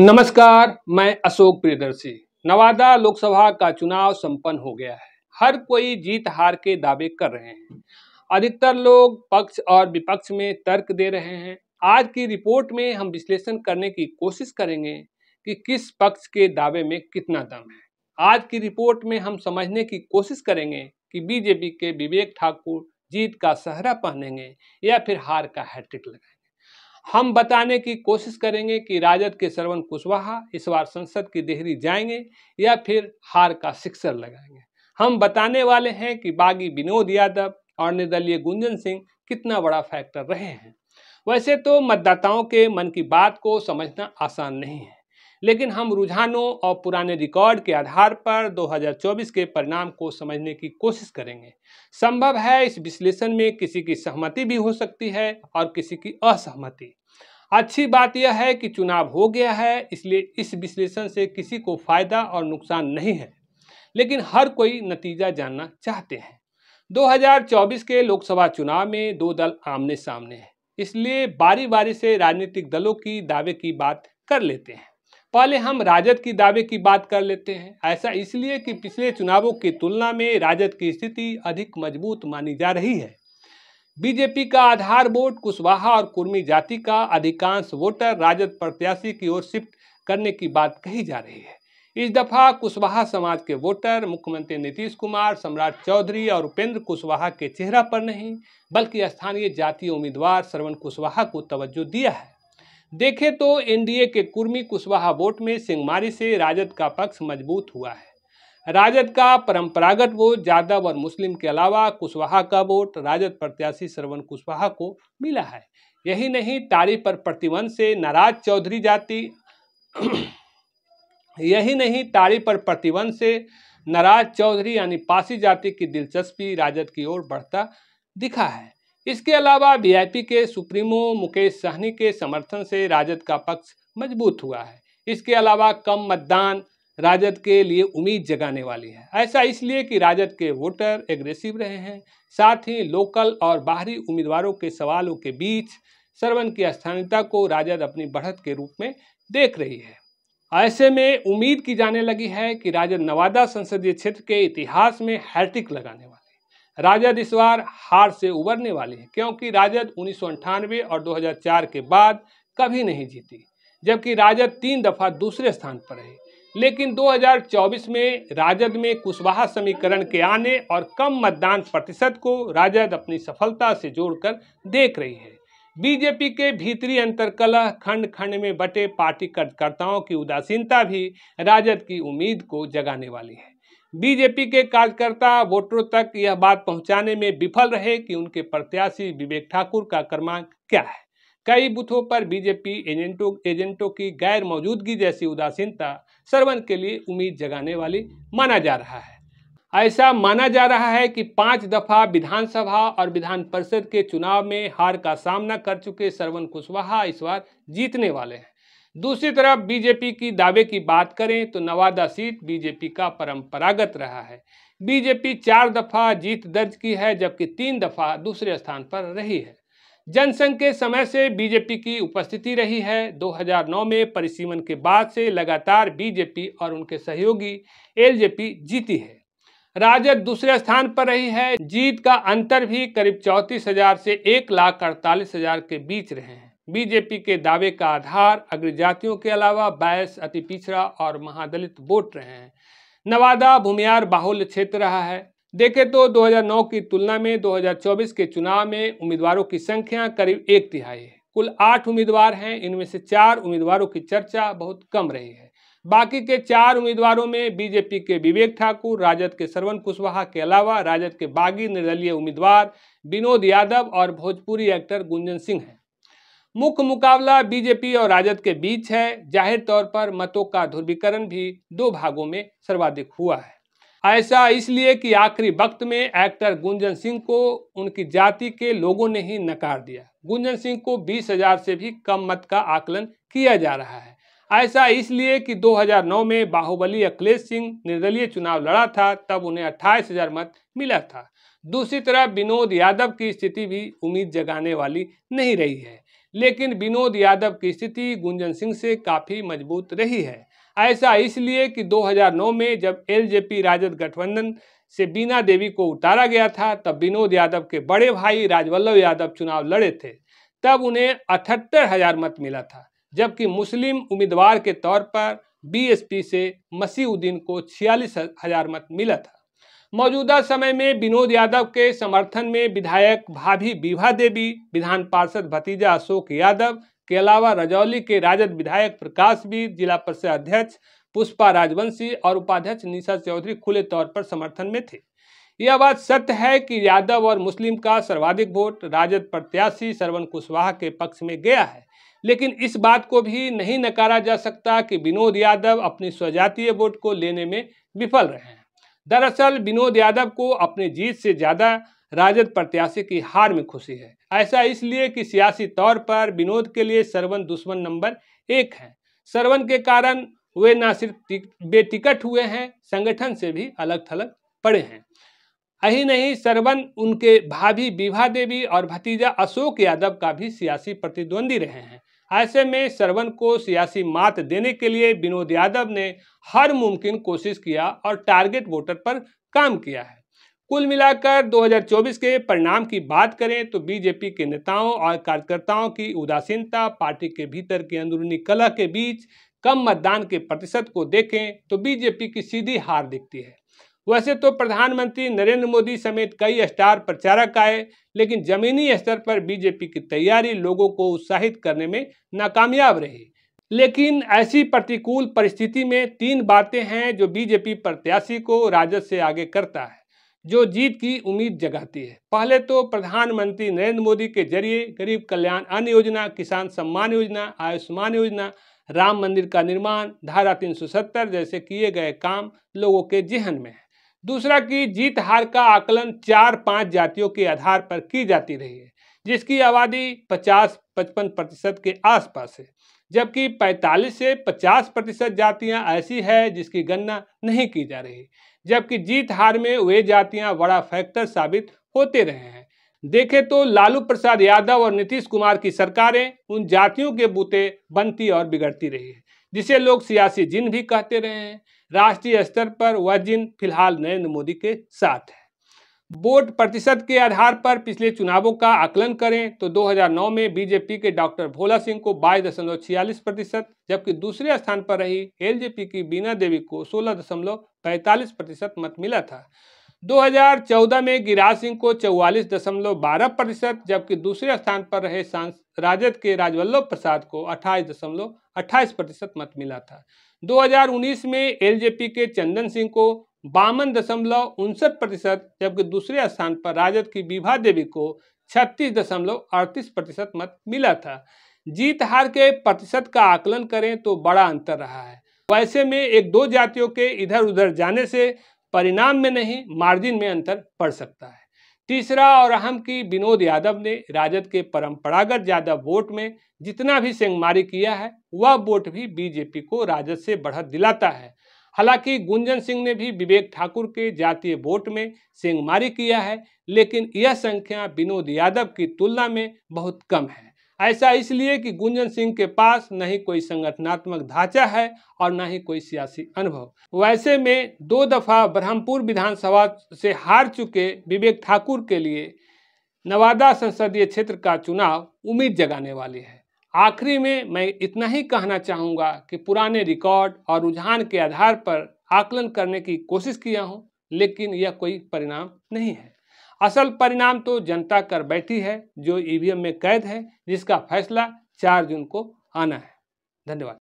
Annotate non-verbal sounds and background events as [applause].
नमस्कार मैं अशोक प्रियदर्शी नवादा लोकसभा का चुनाव संपन्न हो गया है हर कोई जीत हार के दावे कर रहे हैं अधिकतर लोग पक्ष और विपक्ष में तर्क दे रहे हैं आज की रिपोर्ट में हम विश्लेषण करने की कोशिश करेंगे कि किस पक्ष के दावे में कितना दम है आज की रिपोर्ट में हम समझने की कोशिश करेंगे कि बीजेपी के विवेक ठाकुर जीत का सहरा पहनेंगे या फिर हार का हैट्रिक लगाएंगे हम बताने की कोशिश करेंगे कि राजद के श्रवण कुशवाहा इस बार संसद की देहरी जाएंगे या फिर हार का सिक्सर लगाएंगे हम बताने वाले हैं कि बागी विनोद यादव और निर्दलीय गुंजन सिंह कितना बड़ा फैक्टर रहे हैं वैसे तो मतदाताओं के मन की बात को समझना आसान नहीं है लेकिन हम रुझानों और पुराने रिकॉर्ड के आधार पर 2024 के परिणाम को समझने की कोशिश करेंगे संभव है इस विश्लेषण में किसी की सहमति भी हो सकती है और किसी की असहमति अच्छी बात यह है कि चुनाव हो गया है इसलिए इस विश्लेषण से किसी को फायदा और नुकसान नहीं है लेकिन हर कोई नतीजा जानना चाहते हैं 2024 के लोकसभा चुनाव में दो दल आमने सामने हैं इसलिए बारी बारी से राजनीतिक दलों की दावे की बात कर लेते हैं पहले हम राजद की दावे की बात कर लेते हैं ऐसा इसलिए कि पिछले चुनावों की तुलना में राजद की स्थिति अधिक मजबूत मानी जा रही है बीजेपी का आधार वोट कुशवाहा और कुर्मी जाति का अधिकांश वोटर राजद प्रत्याशी की ओर शिफ्ट करने की बात कही जा रही है इस दफा कुशवाहा समाज के वोटर मुख्यमंत्री नीतीश कुमार सम्राट चौधरी और उपेंद्र कुशवाहा के चेहरा पर नहीं बल्कि स्थानीय जातीय उम्मीदवार श्रवण कुशवाहा को तवज्जो दिया है देखें तो एनडीए के कुर्मी कुशवाहा वोट में सिंगमारी से राजद का पक्ष मजबूत हुआ है राजद का परंपरागत वोट यादव और मुस्लिम के अलावा कुशवाहा का वोट राजद प्रत्याशी श्रवण कुशवाहा को मिला है यही नहीं तारीफ पर प्रतिबंध से नाराज चौधरी जाति [clears throat] यही नहीं तारीफ पर प्रतिबंध से नाराज चौधरी यानी पासी जाति की दिलचस्पी राजद की ओर बढ़ता दिखा है इसके अलावा वीआईपी के सुप्रीमो मुकेश सहनी के समर्थन से राजद का पक्ष मजबूत हुआ है इसके अलावा कम मतदान राजद के लिए उम्मीद जगाने वाली है ऐसा इसलिए कि राजद के वोटर एग्रेसिव रहे हैं साथ ही लोकल और बाहरी उम्मीदवारों के सवालों के बीच सरवन की स्थानीयता को राजद अपनी बढ़त के रूप में देख रही है ऐसे में उम्मीद की जाने लगी है कि राजद नवादा संसदीय क्षेत्र के इतिहास में हैट्रिक लगाने वाले राजद इस बार हार से उबरने वाली है क्योंकि राजद उन्नीस और 2004 के बाद कभी नहीं जीती जबकि राजद तीन दफा दूसरे स्थान पर रही लेकिन 2024 में राजद में कुशवाहा समीकरण के आने और कम मतदान प्रतिशत को राजद अपनी सफलता से जोड़कर देख रही है बीजेपी के भीतरी अंतरकलह खंड खंड में बटे पार्टी कार्यकर्ताओं की उदासीनता भी राजद की उम्मीद को जगाने वाली है बीजेपी के कार्यकर्ता वोटरों तक यह बात पहुंचाने में विफल रहे कि उनके प्रत्याशी विवेक ठाकुर का क्रमांक क्या है कई बूथों पर बीजेपी एजेंटों एजेंटों की गैर मौजूदगी जैसी उदासीनता सरवन के लिए उम्मीद जगाने वाली माना जा रहा है ऐसा माना जा रहा है कि पांच दफा विधानसभा और विधान परिषद के चुनाव में हार का सामना कर चुके सरवन कुशवाहा इस बार जीतने वाले हैं दूसरी तरफ बीजेपी की दावे की बात करें तो नवादा सीट बीजेपी का परंपरागत रहा है बीजेपी चार दफा जीत दर्ज की है जबकि तीन दफा दूसरे स्थान पर रही है जनसंघ के समय से बीजेपी की उपस्थिति रही है 2009 में परिसीमन के बाद से लगातार बीजेपी और उनके सहयोगी एलजेपी जीती है राजद दूसरे स्थान पर रही है जीत का अंतर भी करीब चौंतीस हजार से एक लाख अड़तालीस हजार के बीच रहे हैं बीजेपी के दावे का आधार अग्रजातियों के अलावा बायस अति पिछड़ा और महादलित वोट रहे हैं नवादा भूमियार बाहुल्य क्षेत्र रहा है देखें तो 2009 की तुलना में 2024 के चुनाव में उम्मीदवारों की संख्या करीब एक तिहाई है कुल आठ उम्मीदवार हैं इनमें से चार उम्मीदवारों की चर्चा बहुत कम रही है बाकी के चार उम्मीदवारों में बीजेपी के विवेक ठाकुर राजद के सरवन कुशवाहा के अलावा राजद के बागी निर्दलीय उम्मीदवार विनोद यादव और भोजपुरी एक्टर गुंजन सिंह हैं मुख्य मुकाबला बीजेपी और राजद के बीच है जाहिर तौर पर मतों का ध्रुवीकरण भी दो भागों में सर्वाधिक हुआ है ऐसा इसलिए कि आखिरी वक्त में एक्टर गुंजन सिंह को उनकी जाति के लोगों ने ही नकार दिया गुंजन सिंह को बीस हजार से भी कम मत का आकलन किया जा रहा है ऐसा इसलिए कि 2009 में बाहुबली अखिलेश सिंह निर्दलीय चुनाव लड़ा था तब उन्हें अट्ठाईस हजार मत मिला था दूसरी तरह विनोद यादव की स्थिति भी उम्मीद जगाने वाली नहीं रही है लेकिन विनोद यादव की स्थिति गुंजन सिंह से काफ़ी मजबूत रही है ऐसा इसलिए कि 2009 में जब एलजेपी राजद गठबंधन से बीना देवी को उतारा गया था तब विनोद यादव के बड़े भाई राजवल्लभ यादव चुनाव लड़े थे तब उन्हें अठहत्तर हजार मत मिला था जबकि मुस्लिम उम्मीदवार के तौर पर बीएसपी से मसीउद्दीन को छियालीस हजार मत मिला था मौजूदा समय में विनोद यादव के समर्थन में विधायक भाभी विभा देवी विधान पार्षद भतीजा अशोक यादव के अलावा रजौली के राजद विधायक प्रकाश भी जिला परिषद अध्यक्ष पुष्पा राजवंशी और उपाध्यक्ष निशा चौधरी खुले तौर पर समर्थन में थे यह बात सत्य है कि यादव और मुस्लिम का सर्वाधिक वोट राजद प्रत्याशी श्रवण कुशवाहा के पक्ष में गया है लेकिन इस बात को भी नहीं नकारा जा सकता कि विनोद यादव अपनी स्वजातीय वोट को लेने में विफल रहे हैं दरअसल विनोद यादव को अपनी जीत से ज़्यादा राजद प्रत्याशी की हार में खुशी है ऐसा इसलिए कि सियासी तौर पर विनोद के लिए सरवन दुश्मन नंबर एक हैं सरवन के कारण वे ना सिर्फ बेटिकट हुए हैं संगठन से भी अलग थलग पड़े हैं यही नहीं सरवन उनके भाभी विभा देवी और भतीजा अशोक यादव का भी सियासी प्रतिद्वंदी रहे हैं ऐसे में सरवन को सियासी मात देने के लिए विनोद यादव ने हर मुमकिन कोशिश किया और टारगेट वोटर पर काम किया है कुल मिलाकर 2024 के परिणाम की बात करें तो बीजेपी के नेताओं और कार्यकर्ताओं की उदासीनता पार्टी के भीतर के अंदरूनी कलह के बीच कम मतदान के प्रतिशत को देखें तो बीजेपी की सीधी हार दिखती है वैसे तो प्रधानमंत्री नरेंद्र मोदी समेत कई स्टार प्रचारक आए लेकिन जमीनी स्तर पर बीजेपी की तैयारी लोगों को उत्साहित करने में नाकामयाब रही लेकिन ऐसी प्रतिकूल परिस्थिति में तीन बातें हैं जो बीजेपी प्रत्याशी को राजद से आगे करता है जो जीत की उम्मीद जगाती है पहले तो प्रधानमंत्री नरेंद्र मोदी के जरिए गरीब कल्याण अन्न योजना किसान सम्मान योजना आयुष्मान योजना राम मंदिर का निर्माण धारा 370 जैसे किए गए काम लोगों के जेहन में है दूसरा कि जीत हार का आकलन चार पांच जातियों के आधार पर की जाती रही है जिसकी आबादी 50-55 प्रतिशत के आसपास है जबकि 45 से 50 प्रतिशत जातियाँ ऐसी है जिसकी गणना नहीं की जा रही जबकि जीत हार में वे जातियाँ बड़ा फैक्टर साबित होते रहे हैं देखें तो लालू प्रसाद यादव और नीतीश कुमार की सरकारें उन जातियों के बूते बनती और बिगड़ती रही है जिसे लोग सियासी जिन भी कहते रहे हैं राष्ट्रीय स्तर पर वह जिन फिलहाल नरेंद्र मोदी के साथ है वोट प्रतिशत के आधार पर पिछले चुनावों का आकलन करें तो 2009 में बीजेपी के डॉक्टर भोला सिंह को बाईस दशमलव छियालीस प्रतिशत जबकि दूसरे स्थान पर रही एलजेपी की बीना देवी को सोलह दशमलव पैंतालीस प्रतिशत मत मिला था 2014 में गिराज सिंह को चौवालीस दशमलव बारह प्रतिशत जबकि दूसरे स्थान पर रहे राजद के राजवल्लभ प्रसाद को अट्ठाईस दशमलव अट्ठाईस प्रतिशत मत मिला था 2019 में एलजेपी के चंदन सिंह को बावन दशमलव उनसठ प्रतिशत जबकि दूसरे स्थान पर राजद की विभा देवी को छत्तीस दशमलव अड़तीस प्रतिशत मत मिला था जीत हार के प्रतिशत का आकलन करें तो बड़ा अंतर रहा है वैसे में एक दो जातियों के इधर उधर जाने से परिणाम में नहीं मार्जिन में अंतर पड़ सकता है तीसरा और अहम की विनोद यादव ने राजद के परंपरागत ज्यादा वोट में जितना भी सेंगमारी किया है वह वोट भी बीजेपी को राजद से बढ़त दिलाता है हालांकि गुंजन सिंह ने भी विवेक ठाकुर के जातीय वोट में सेंगमारी किया है लेकिन यह संख्या विनोद यादव की तुलना में बहुत कम है ऐसा इसलिए कि गुंजन सिंह के पास न ही कोई संगठनात्मक ढांचा है और न ही कोई सियासी अनुभव वैसे में दो दफा ब्रह्मपुर विधानसभा से हार चुके विवेक ठाकुर के लिए नवादा संसदीय क्षेत्र का चुनाव उम्मीद जगाने वाली है आखिरी में मैं इतना ही कहना चाहूँगा कि पुराने रिकॉर्ड और रुझान के आधार पर आकलन करने की कोशिश किया हूँ लेकिन यह कोई परिणाम नहीं है असल परिणाम तो जनता कर बैठी है जो ईवीएम में कैद है जिसका फैसला चार जून को आना है धन्यवाद